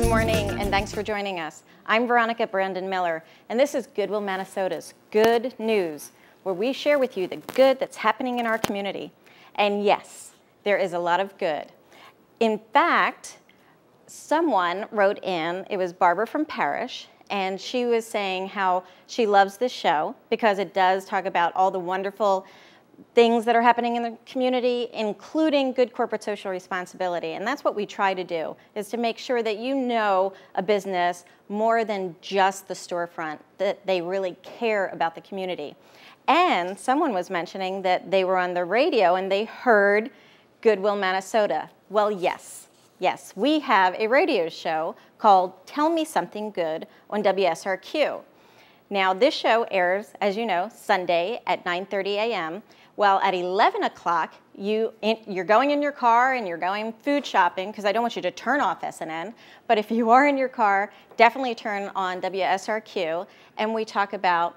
Good morning, and thanks for joining us. I'm Veronica Brandon Miller, and this is Goodwill Minnesota's Good News, where we share with you the good that's happening in our community. And yes, there is a lot of good. In fact, someone wrote in, it was Barbara from Parish, and she was saying how she loves this show because it does talk about all the wonderful things that are happening in the community, including good corporate social responsibility. And that's what we try to do, is to make sure that you know a business more than just the storefront, that they really care about the community. And someone was mentioning that they were on the radio and they heard Goodwill Minnesota. Well, yes. Yes, we have a radio show called Tell Me Something Good on WSRQ. Now, this show airs, as you know, Sunday at 9.30 a.m. Well, at 11 o'clock, you, you're going in your car and you're going food shopping because I don't want you to turn off SNN, but if you are in your car, definitely turn on WSRQ and we talk about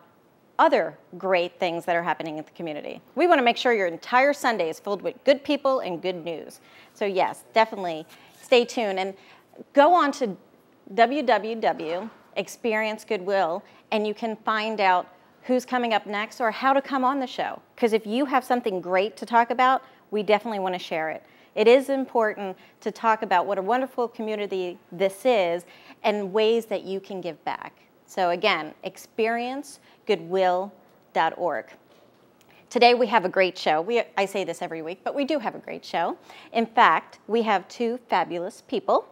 other great things that are happening in the community. We want to make sure your entire Sunday is filled with good people and good news. So yes, definitely stay tuned and go on to www.experiencegoodwill and you can find out who's coming up next or how to come on the show. Because if you have something great to talk about, we definitely want to share it. It is important to talk about what a wonderful community this is and ways that you can give back. So again, experiencegoodwill.org. Today we have a great show. We, I say this every week, but we do have a great show. In fact, we have two fabulous people.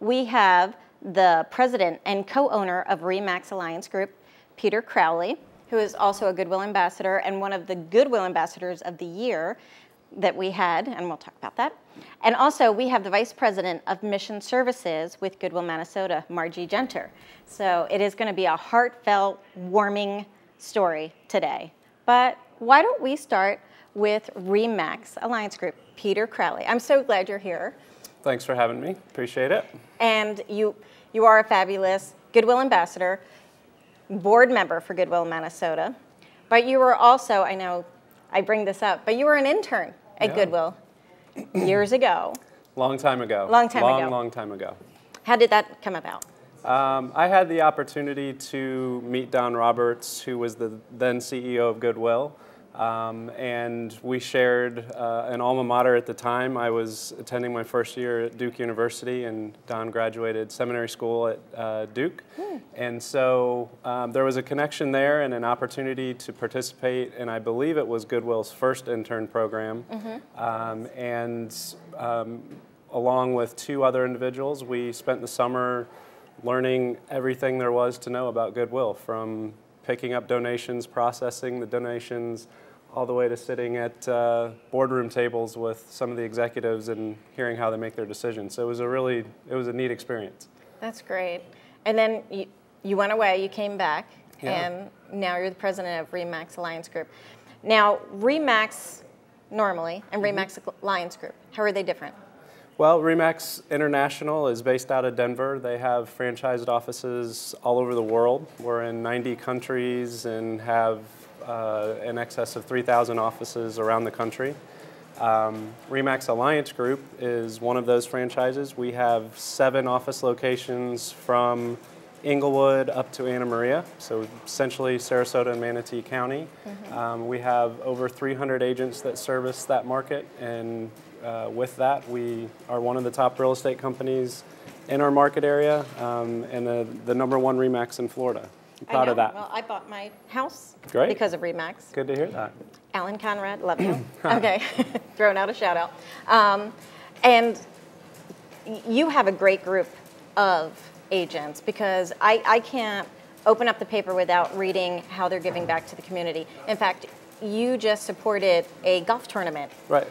We have the president and co-owner of Remax Alliance Group, Peter Crowley, who is also a Goodwill ambassador and one of the Goodwill ambassadors of the year that we had, and we'll talk about that. And also, we have the Vice President of Mission Services with Goodwill Minnesota, Margie Genter. So it is going to be a heartfelt, warming story today. But why don't we start with REMAX Alliance Group, Peter Crowley. I'm so glad you're here. Thanks for having me. Appreciate it. And you, you are a fabulous Goodwill ambassador board member for Goodwill Minnesota, but you were also, I know I bring this up, but you were an intern at yeah. Goodwill years ago. Long time ago. Long time long, ago. Long, time ago. How did that come about? Um, I had the opportunity to meet Don Roberts, who was the then CEO of Goodwill. Um, and we shared uh, an alma mater at the time. I was attending my first year at Duke University, and Don graduated seminary school at uh, Duke. Hmm. And so um, there was a connection there and an opportunity to participate, and I believe it was Goodwill's first intern program. Mm -hmm. um, and um, along with two other individuals, we spent the summer learning everything there was to know about Goodwill from picking up donations, processing the donations, all the way to sitting at uh, boardroom tables with some of the executives and hearing how they make their decisions. So it was a really, it was a neat experience. That's great. And then you, you went away, you came back, yeah. and now you're the president of Remax Alliance Group. Now, Remax normally and mm-hmm. Remax Alliance Group, how are they different? Well, Remax International is based out of Denver. They have franchised offices all over the world. We're in 90 countries and have uh, in excess of 3,000 offices around the country. Um, Remax Alliance Group is one of those franchises. We have seven office locations from Inglewood up to Anna Maria, so essentially Sarasota and Manatee County. Mm -hmm. um, we have over 300 agents that service that market, and uh, with that, we are one of the top real estate companies in our market area um, and the, uh, the number one Remax in Florida proud of that. Well, I bought my house Great. because of Remax. Good to hear that. Alan Conrad, love you. okay, throwing out a shout out. Um, and you have a great group of agents because I, I can't open up the paper without reading how they're giving back to the community. In fact, you just supported a golf tournament. Right.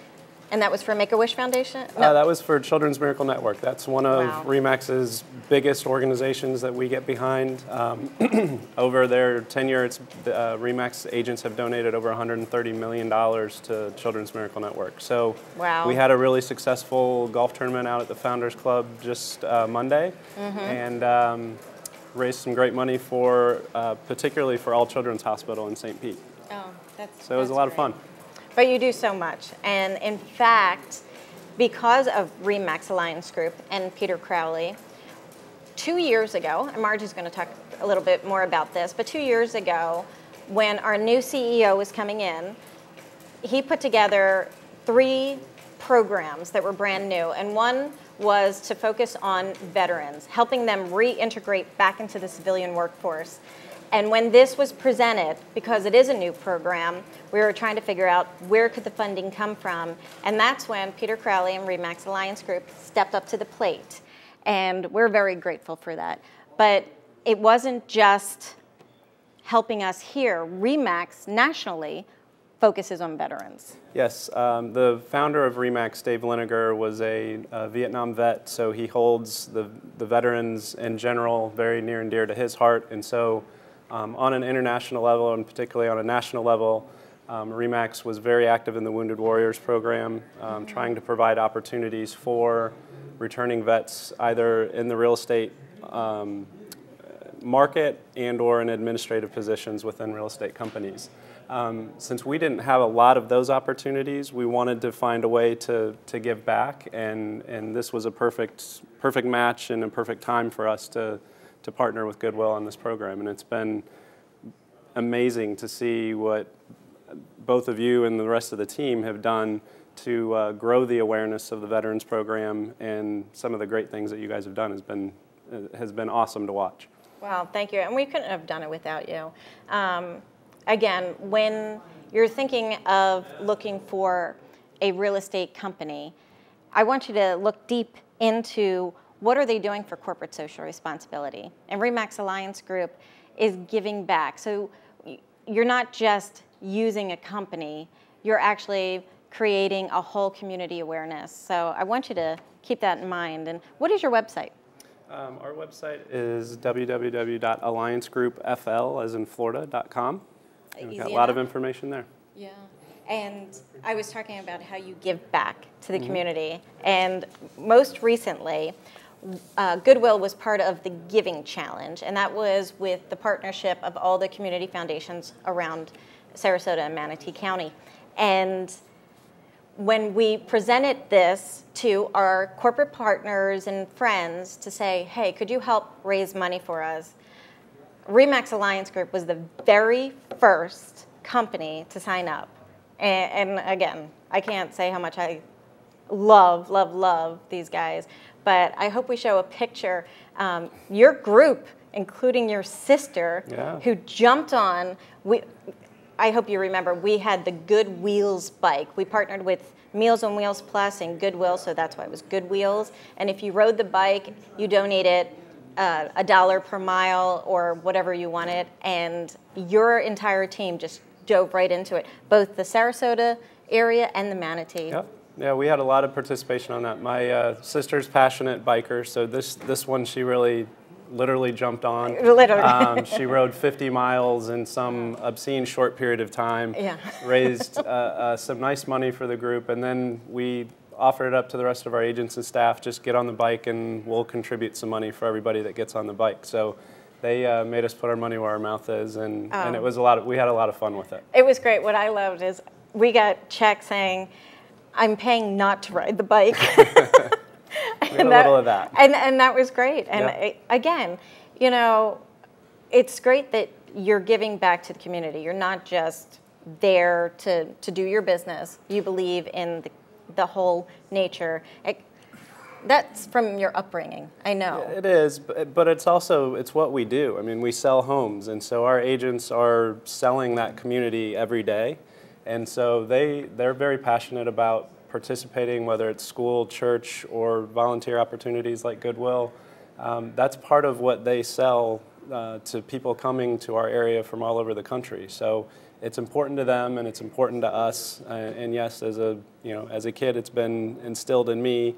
And that was for Make-A-Wish Foundation? Uh, no. Uh, that was for Children's Miracle Network. That's one of wow. REMAX's biggest organizations that we get behind. Um, over their tenure, it's, uh, REMAX agents have donated over $130 million to Children's Miracle Network. So wow. we had a really successful golf tournament out at the Founders Club just uh, Monday. Mm -hmm. And um, raised some great money for, uh, particularly for All Children's Hospital in St. Pete. Oh, that's So it was a lot great. of fun. But you do so much. And in fact, because of Remax Alliance Group and Peter Crowley, two years ago, and Margie's going to talk a little bit more about this, but two years ago, when our new CEO was coming in, he put together three programs that were brand new. And one was to focus on veterans, helping them reintegrate back into the civilian workforce. And when this was presented, because it is a new program, we were trying to figure out where could the funding come from. And that's when Peter Crowley and Remax Alliance Group stepped up to the plate. And we're very grateful for that. But it wasn't just helping us here. Remax nationally focuses on veterans. Yes, um, the founder of REMAX, Dave Liniger, was a, a, Vietnam vet, so he holds the, the veterans in general very near and dear to his heart. And so um, on an international level, and particularly on a national level, um, REMAX was very active in the Wounded Warriors program, um, trying to provide opportunities for returning vets either in the real estate um, market and or in administrative positions within real estate companies. Um, since we didn't have a lot of those opportunities, we wanted to find a way to, to give back, and, and this was a perfect, perfect match and a perfect time for us to, to partner with Goodwill on this program. And it's been amazing to see what both of you and the rest of the team have done to uh, grow the awareness of the veterans program and some of the great things that you guys have done has been uh, has been awesome to watch. Wow, thank you. And we couldn't have done it without you. Um, again, when you're thinking of looking for a real estate company, I want you to look deep into what are they doing for corporate social responsibility? And REMAX Alliance Group is giving back. So you're not just using a company, you're actually creating a whole community awareness. So I want you to keep that in mind. And what is your website? Um, our website is www.alliancegroupfl, as in Florida.com. we've got a lot of information there. Yeah. And I was talking about how you give back to the mm -hmm. community. And most recently, uh, Goodwill was part of the Giving Challenge, and that was with the partnership of all the community foundations around Sarasota and Manatee County. And when we presented this to our corporate partners and friends to say, hey, could you help raise money for us? Remax Alliance Group was the very first company to sign up. And, and again, I can't say how much I love, love, love these guys but I hope we show a picture. Um, your group, including your sister, yeah. who jumped on. We, I hope you remember, we had the Good Wheels bike. We partnered with Meals on Wheels Plus and Goodwill, so that's why it was Good Wheels. And if you rode the bike, you donated uh, a uh, dollar per mile or whatever you wanted, and your entire team just dove right into it, both the Sarasota area and the Manatee. Yep. Yeah, we had a lot of participation on that. My uh, sister's passionate biker, so this this one she really literally jumped on. Literally. Um, she rode 50 miles in some obscene short period of time. Yeah. raised uh, uh, some nice money for the group, and then we offered it up to the rest of our agents and staff. Just get on the bike, and we'll contribute some money for everybody that gets on the bike. So. They uh, made us put our money where our mouth is, and, um, and oh. it was a lot. Of, we had a lot of fun with it. It was great. What I loved is we got checks saying, I'm paying not to ride the bike. and that, little of that. And, and that was great. And again, you know, it's great that you're giving back to the community. You're not just there to, to do your business. You believe in the, the whole nature. It, that's from your upbringing i know it is but it's also it's what we do i mean we sell homes and so our agents are selling that community every day and so they, they're very passionate about participating, whether it's school, church, or volunteer opportunities like Goodwill. Um, that's part of what they sell uh, to people coming to our area from all over the country. So it's important to them and it's important to us. Uh, and yes, as a, you know, as a kid, it's been instilled in me.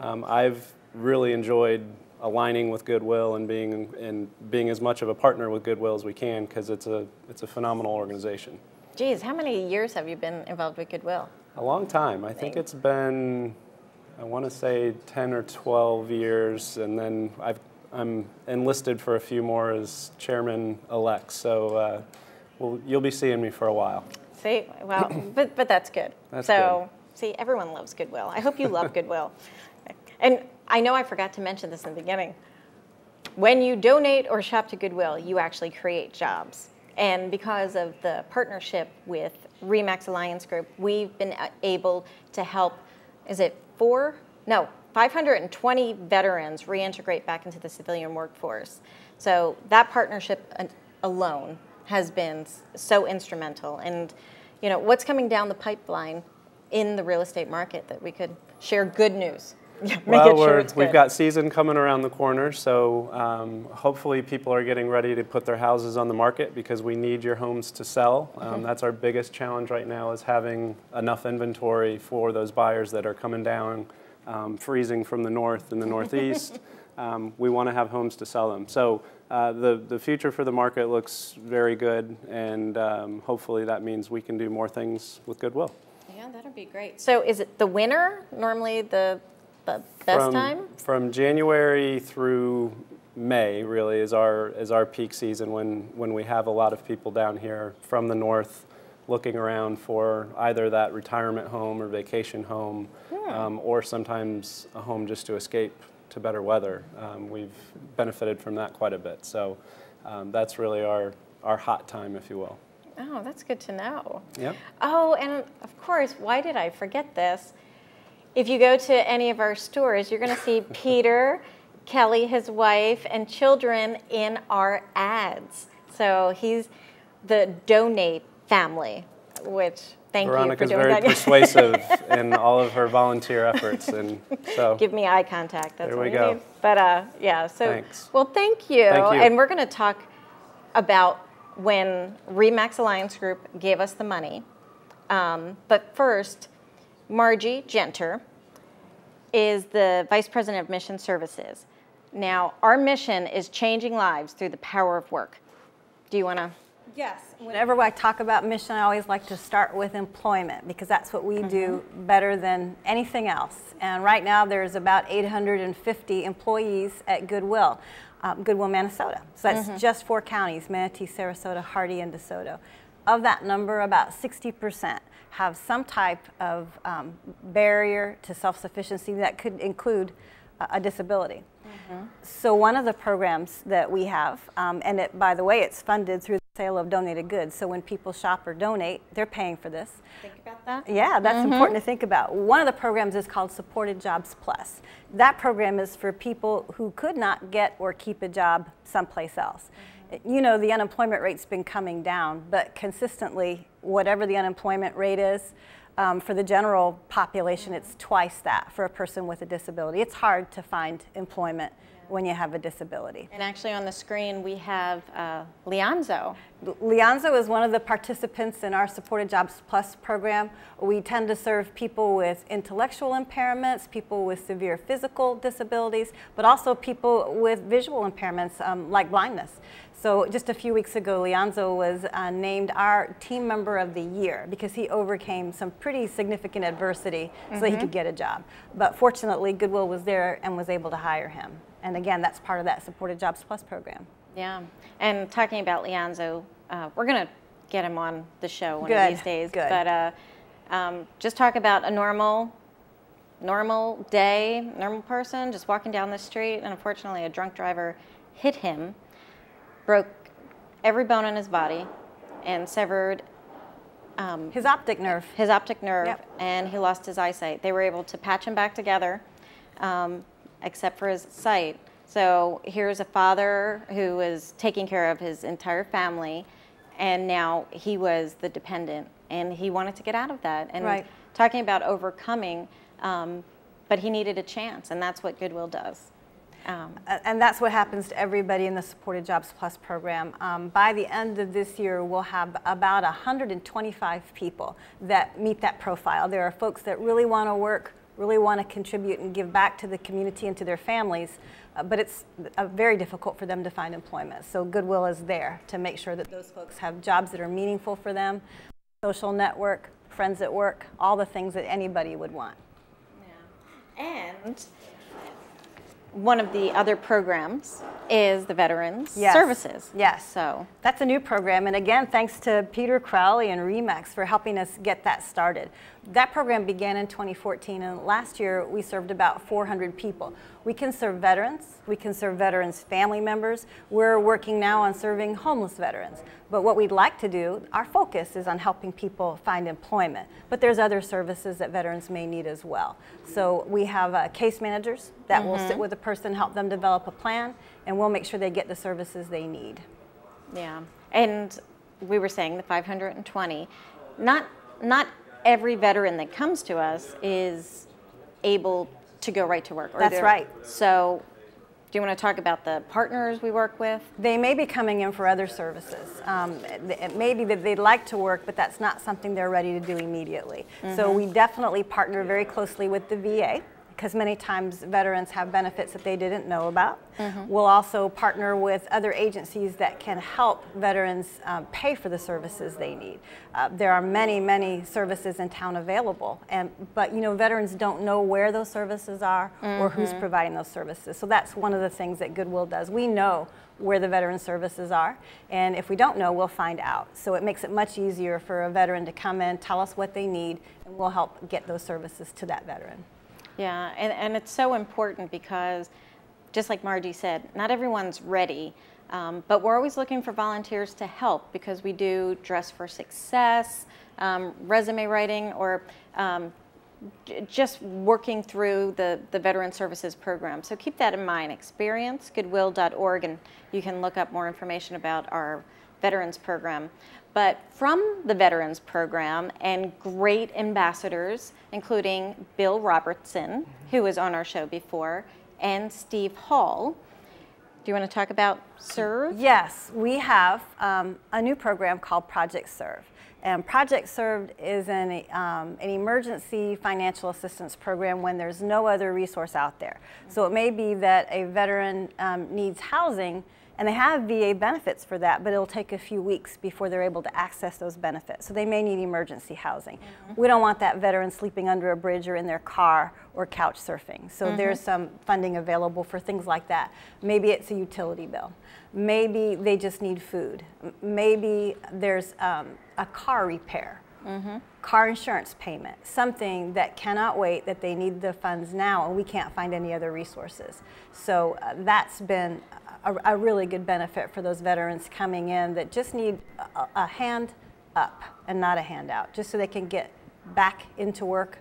Um, I've really enjoyed aligning with Goodwill and being, and being as much of a partner with Goodwill as we can because it's a, it's a phenomenal organization. Geez, how many years have you been involved with Goodwill? A long time. I think it's been, I want to say 10 or 12 years, and then i am enlisted for a few more as chairman elect. So uh, well, you'll be seeing me for a while. See, well, but, but that's good. That's so, good. see, everyone loves Goodwill. I hope you love Goodwill. And I know I forgot to mention this in the beginning. When you donate or shop to Goodwill, you actually create jobs. And because of the partnership with REMAX Alliance Group, we've been able to help, is it four? No, 520 veterans reintegrate back into the civilian workforce. So that partnership uh, alone has been so instrumental. And you know, what's coming down the pipeline in the real estate market that we could share good news Yeah, well, sure we have got season coming around the corner, so um, hopefully people are getting ready to put their houses on the market because we need your homes to sell. Um, mm -hmm. That's our biggest challenge right now is having enough inventory for those buyers that are coming down, um, freezing from the north and the northeast. Um, we want to have homes to sell them. So uh, the, the future for the market looks very good, and um, hopefully that means we can do more things with Goodwill. Yeah, that'd be great. So is it the winter normally the best from, time? From January through May really is our is our peak season when when we have a lot of people down here from the north looking around for either that retirement home or vacation home yeah. Hmm. um, or sometimes a home just to escape to better weather. Um, we've benefited from that quite a bit. So um, that's really our our hot time, if you will. Oh, that's good to know. Yep. Oh, and of course, why did I forget this? If you go to any of our stores, you're going to see Peter, Kelly, his wife, and children in our ads. So he's the donate family, which thank Veronica's you Veronica is very that. persuasive in all of her volunteer efforts, and so give me eye contact. That's there we go. Need. But uh, yeah, so Thanks. well, thank you. thank you. And we're going to talk about when Remax Alliance Group gave us the money. Um, but first, Margie Genter is the Vice President of Mission Services. Now, our mission is changing lives through the power of work. Do you want to? Yes. Whenever I talk about mission, I always like to start with employment because that's what we mm -hmm. do mm-hmm. better than anything else. And right now, there's about 850 employees at Goodwill, um, Goodwill, Minnesota. So that's mm -hmm. just four counties Manatee, Sarasota, Hardy, and DeSoto of that number, about 60% have some type of um, barrier to self-sufficiency that could include a disability. Mm -hmm. So one of the programs that we have, um, and it, by the way, it's funded through the sale of donated goods. So when people shop or donate, they're paying for this. Think about that. Yeah, that's mm -hmm. important to think about. One of the programs is called Supported Jobs Plus. That program is for people who could not get or keep a job someplace else. Mm -hmm you know, the unemployment rate's been coming down, but consistently, whatever the unemployment rate is, um, for the general population, it's twice that for a person with a disability. It's hard to find employment when you have a disability. And actually on the screen we have uh, Leonzo. Leonzo is one of the participants in our Supported Jobs Plus program. We tend to serve people with intellectual impairments, people with severe physical disabilities, but also people with visual impairments um, like blindness. So just a few weeks ago, Leonzo was uh, named our team member of the year because he overcame some pretty significant adversity mm -hmm. so that he mm-hmm. could get a job. But fortunately, Goodwill was there and was able to hire him. And again, that's part of that Supported Jobs Plus program. Yeah. And talking about Leonzo, uh, we're going to get him on the show one Good. of these days. Good. But uh, um, just talk about a normal, normal day, normal person just walking down the street, and unfortunately, a drunk driver hit him, broke every bone in his body, and severed um, his optic nerve. His optic nerve, yep. and he lost his eyesight. They were able to patch him back together. Um, except for his sight. So here's a father who was taking care of his entire family, and now he was the dependent, and he wanted to get out of that. And right. talking about overcoming, um, but he needed a chance, and that's what Goodwill does. Um, and that's what happens to everybody in the Supported Jobs Plus program. Um, by the end of this year, we'll have about 125 people that meet that profile. There are folks that really want to work really want to contribute and give back to the community and to their families, uh, but it's uh, very difficult for them to find employment. So Goodwill is there to make sure that those folks have jobs that are meaningful for them, social network, friends at work, all the things that anybody would want. Yeah. And one of the other programs is the Veterans yes. Services. Yes. So that's a new program. And again, thanks to Peter Crowley and REMAX for helping us get that started. That program began in 2014, and last year we served about 400 people. We can serve veterans, we can serve veterans' family members. We're working now on serving homeless veterans. But what we'd like to do, our focus is on helping people find employment. But there's other services that veterans may need as well. So we have uh, case managers that mm -hmm. will sit mm-hmm. with a person, help them develop a plan, and we'll make sure they get the services they need. Yeah, and we were saying the 520, not not every veteran that comes to us is able to go right to work. That's right. So do you want to talk about the partners we work with? They may be coming in for other services. Um, it may be that they'd like to work, but that's not something they're ready to do immediately. Mm -hmm. So mm-hmm. we definitely partner very closely with the VA because many times veterans have benefits that they didn't know about. Mm -hmm. We'll also partner with other agencies that can help veterans um, pay for the services they need. Uh, there are many, many services in town available, and but you know veterans don't know where those services are mm -hmm. or who's mm-hmm. providing those services. So that's one of the things that Goodwill does. We know where the veteran services are. And if we don't know, we'll find out. So it makes it much easier for a veteran to come in, tell us what they need, and we'll help get those services to that veteran. Yeah, and, and it's so important because, just like Margie said, not everyone's ready. Um, but we're always looking for volunteers to help because we do dress for success, um, resume writing, or um, just working through the, the veteran services program. So keep that in mind. Experience Goodwill.org, and you can look up more information about our Veterans Program. But from the Veterans Program and great ambassadors, including Bill Robertson, mm-hmm. who was on our show before, and Steve Hall, do you want to talk about Serve? Yes, we have um, a new program called Project Serve. And Project Serve is an, um, an emergency financial assistance program when there's no other resource out there. So it may be that a veteran um, needs housing, and they have VA benefits for that, but it'll take a few weeks before they're able to access those benefits. So they may need emergency housing. Mm -hmm. We don't want that veteran sleeping under a bridge or in their car or couch surfing. So mm -hmm. there's some funding available for things like that. Maybe it's a utility bill. Maybe they just need food. Maybe there's um, a car repair mm -hmm. car insurance payment, something that cannot wait, that they need the funds now, and we can't find any other resources. So uh, that's been a, a, really good benefit for those veterans coming in that just need a, a hand up and not a handout, just so they can get back into work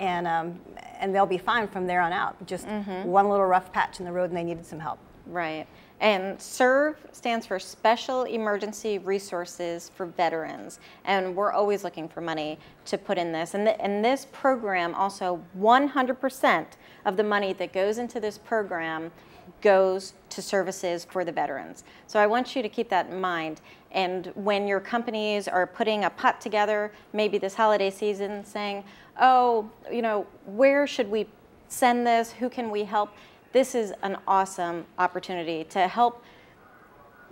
and um, and they'll be fine from there on out. Just mm -hmm. one little rough patch in the road, and they needed some help. Right. And SERVE stands for Special Emergency Resources for Veterans, and we're always looking for money to put in this. And, th and this program also 100% of the money that goes into this program goes to services for the veterans. So I want you to keep that in mind. And when your companies are putting a pot together, maybe this holiday season, saying, oh, you know, where should we send this? Who can we help? This is an awesome opportunity to help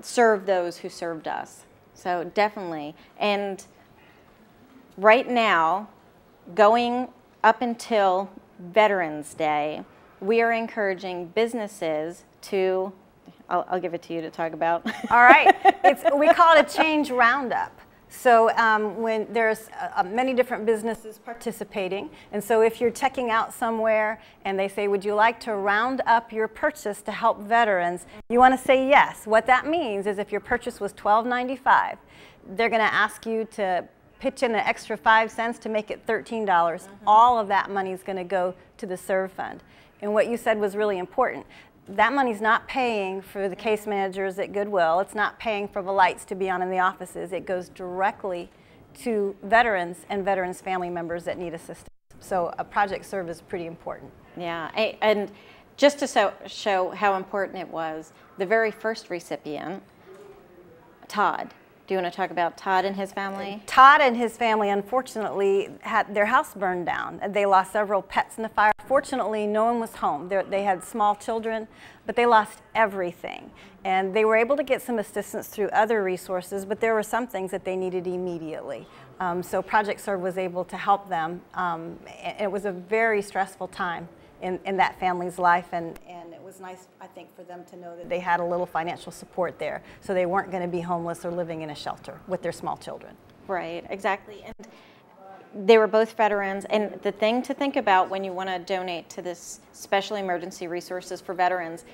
serve those who served us. So definitely. And right now, going up until Veterans Day, we are encouraging businesses to, I'll, I'll give it to you to talk about. All right. It's, we call it a change roundup. So um, when there's uh, uh, many different businesses participating, and so if you're checking out somewhere and they say, would you like to round up your purchase to help veterans, you want to say yes. What that means is if your purchase was $12.95, they're going to ask you to pitch in an extra five cents to make it $13. mm -hmm. All of that money is going to go to the serve fund. And what you said was really important that money's not paying for the case managers at Goodwill. It's not paying for the lights to be on in the offices. It goes directly to veterans and veterans family members that need assistance. So a project serve is pretty important. Yeah, and just to so, show how important it was, the very first recipient, Todd, do you want to talk about Todd and his family? Todd and his family, unfortunately, had their house burned down. They lost several pets in the fire. Fortunately, no one was home. they they had small children, but they lost everything. And they were able to get some assistance through other resources, but there were some things that they needed immediately. Um, so Project SERVE was able to help them. Um, it was a very stressful time in, in that family's life, and, and it was nice, I think, for them to know that they had a little financial support there, so they weren't going to be homeless or living in a shelter with their small children. Right, exactly. And they were both veterans. And the thing to think about when you want to donate to this special emergency resources for veterans,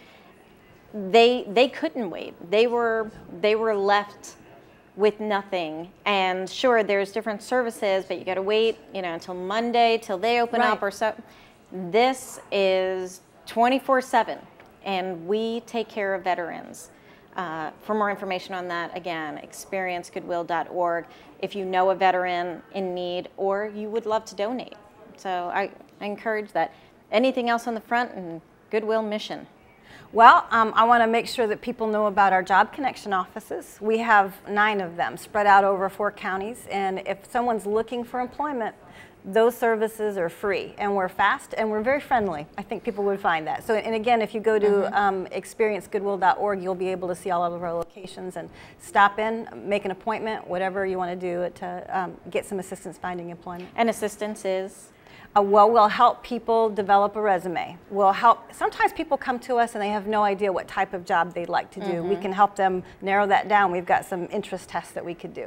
they they couldn't wait. They were they were left with nothing. And sure, there's different services, but you got to wait, you know, until Monday till they open right. up or so. This is 24/7, and we take care of veterans. Uh, for more information on that, again, experiencegoodwill.org. If you know a veteran in need or you would love to donate. So I, I encourage that. Anything else on the front and Goodwill Mission? Well, um, I want to make sure that people know about our job connection offices. We have nine of them spread out over four counties, and if someone's looking for employment, those services are free and we're fast and we're very friendly. I think people would find that. So, and again, if you go to mm -hmm. um, experiencegoodwill.org, you'll be able to see all of our locations and stop in, make an appointment, whatever you want to do to um, get some assistance finding employment. And assistance is? Uh, well, we'll help people develop a resume. We'll help, sometimes people come to us and they have no idea what type of job they'd like to do. Mm -hmm. We mm-hmm. can help them narrow that down. We've got some interest tests that we could do.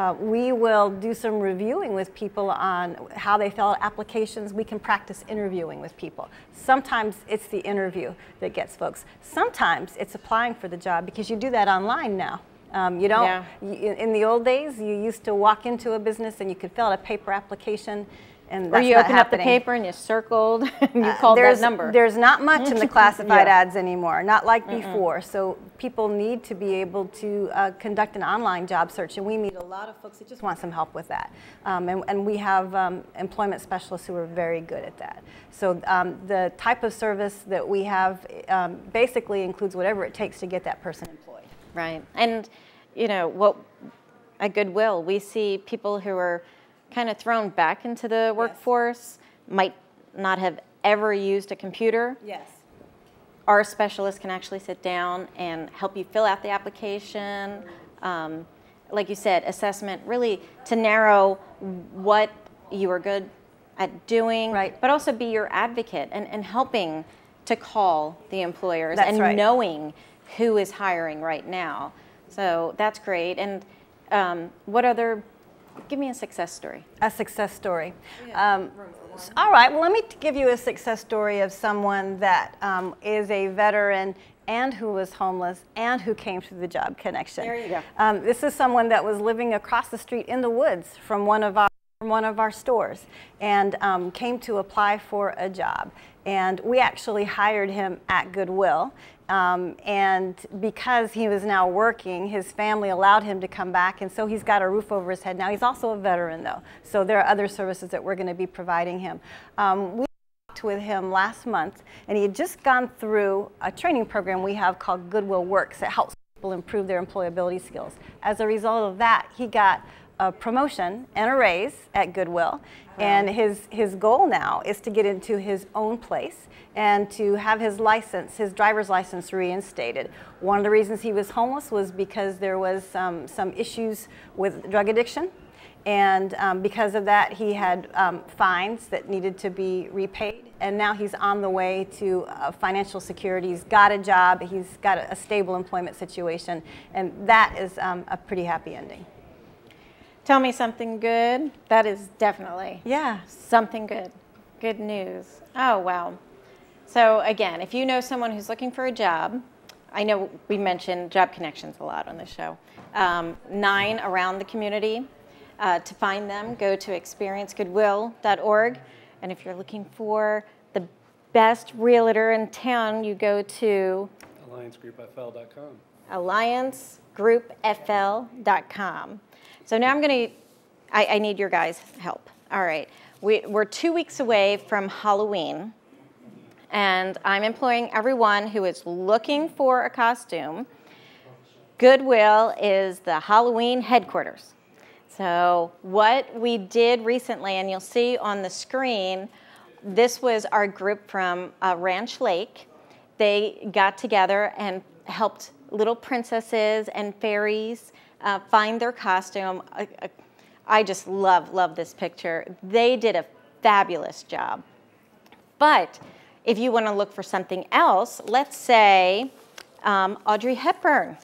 Uh, we will do some reviewing with people on how they fill out applications. We can practice interviewing with people. Sometimes it's the interview that gets folks. Sometimes it's applying for the job because you do that online now. Um, you don't, yeah. you, in the old days, you used to walk into a business and you could fill out a paper application and or you opened up the paper and you circled and you uh, called that number. There's not much in the classified yeah. ads anymore, not like mm -mm. before. So people need to be able to uh, conduct an online job search, and we meet a lot of folks that just want some help with that. Um, and, and, we have um, employment specialists who are very good at that. So um, the type of service that we have um, basically includes whatever it takes to get that person employed. Right, and you know what? At Goodwill, we see people who are kind of thrown back into the workforce, yes. might not have ever used a computer. Yes. Our specialist can actually sit down and help you fill out the application. Um, like you said, assessment really to narrow what you are good at doing, right. but also be your advocate and, and helping to call the employers that's and right. knowing who is hiring right now. So that's great. And um, what other Give me a success story. A success story. Um, all right, well, let me give you a success story of someone that um, is a veteran and who was homeless and who came through the job connection. There you go. Um, this is someone that was living across the street in the woods from one of our from one of our stores and um, came to apply for a job. And we actually hired him at Goodwill. Um, and because he was now working, his family allowed him to come back, and so he's got a roof over his head now. He's also a veteran, though, so there are other services that we're going to be providing him. Um, we talked with him last month, and he had just gone through a training program we have called Goodwill Works that helps people improve their employability skills. As a result of that, he got a promotion and a raise at Goodwill. And his, his goal now is to get into his own place and to have his license, his driver's license reinstated. One of the reasons he was homeless was because there was um, some issues with drug addiction. And um, because of that, he had um, fines that needed to be repaid. And now he's on the way to uh, financial security. He's got a job, he's got a, stable employment situation. And that is um, a pretty happy ending. Tell me something good. That is definitely. Yeah. Something good. Good news. Oh, wow. So, again, if you know someone who's looking for a job, I know we mentioned job connections a lot on the show. Um, nine around the community. Uh, to find them, go to experiencegoodwill.org. And if you're looking for the best realtor in town, you go to alliancegroupfl.com. alliancegroupfl.com. So now I'm gonna, I, need your guys' help. All right, we, we're two weeks away from Halloween and I'm employing everyone who is looking for a costume. Goodwill is the Halloween headquarters. So what we did recently, and you'll see on the screen, this was our group from uh, Ranch Lake. They got together and helped little princesses and fairies uh, find their costume. I, I just love, love this picture. They did a fabulous job. But if you want to look for something else, let's say um, Audrey Hepburn.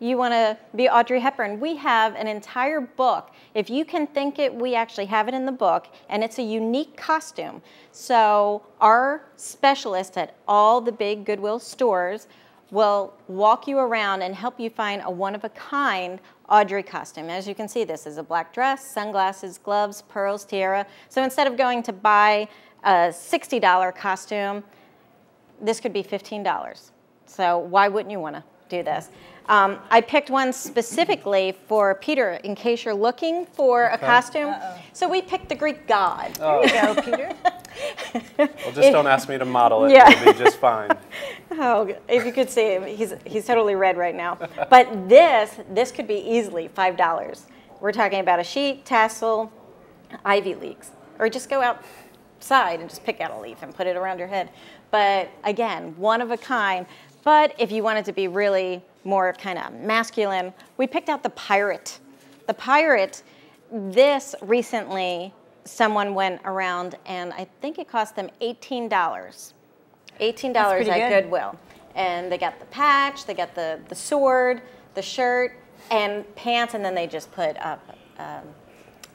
You want to be Audrey Hepburn. We have an entire book. If you can think it, we actually have it in the book, and it's a unique costume. So our specialists at all the big Goodwill stores will walk you around and help you find a one-of-a-kind Audrey costume. As you can see, this is a black dress, sunglasses, gloves, pearls, tiara. So instead of going to buy a $60 costume, this could be $15. So why wouldn't you want to do this? Um, I picked one specifically for Peter, in case you're looking for okay. a costume. Uh -oh. So we picked the Greek god. Oh. There you go, Peter. well, just if, don't ask me to model it. Yeah. It'll be just fine. oh, if you could see him, he's, he's totally red right now. But this, this could be easily $5. We're talking about a sheet, tassel, ivy leaves. Or just go outside and just pick out a leaf and put it around your head. But again, one of a kind. But if you wanted to be really more of kind of masculine. We picked out the pirate. The pirate, this recently, someone went around and I think it cost them $18. $18 at good. Goodwill. And they got the patch, they got the, the sword, the shirt, and pants, and then they just put up um,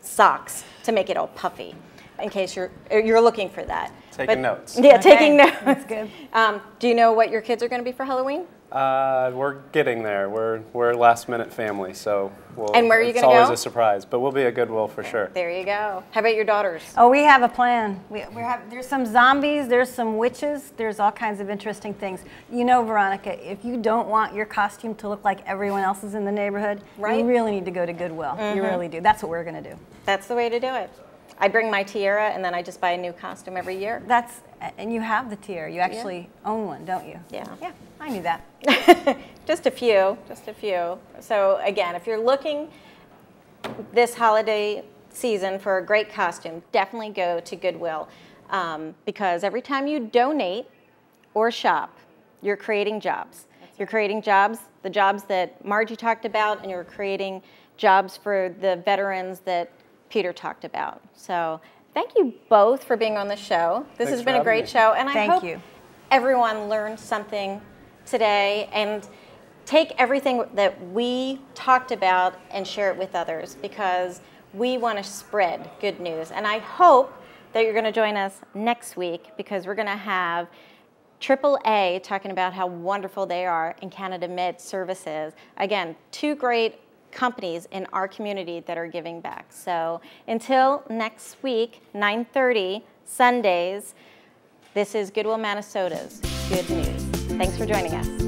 socks to make it all puffy in case you're you're looking for that. Taking but, notes. Yeah, okay. taking notes. That's good. Um, do you know what your kids are going to be for Halloween? Uh, we're getting there. We're we're last minute family, so we'll, and where are you going to go? It's always a surprise, but we'll be a Goodwill for sure. There you go. How about your daughters? Oh, we have a plan. We we have there's some zombies, there's some witches, there's all kinds of interesting things. You know, Veronica, if you don't want your costume to look like everyone else's in the neighborhood, right? you really need to go to Goodwill. Mm -hmm. You mm-hmm. really do. That's what we're going to do. That's the way to do it. I bring my tiara and then I just buy a new costume every year. That's and you have the tiara. You actually yeah. own one, don't you? Yeah. Yeah, I knew that. just a few, just a few. So again, if you're looking this holiday season for a great costume, definitely go to Goodwill um, because every time you donate or shop, you're creating jobs. you're creating jobs, the jobs that Margie talked about, and you're creating jobs for the veterans that Peter talked about. So thank you both for being on the show. This Thanks has been a great me. show, and I thank hope you. everyone learned something today and take everything that we talked about and share it with others because we want to spread good news. And I hope that you're going to join us next week because we're going to have Triple A talking about how wonderful they are in Canada Med Services. Again, two great companies in our community that are giving back. So until next week, 9.30, Sundays, this is Goodwill Minnesota's Good News. Thanks for joining us.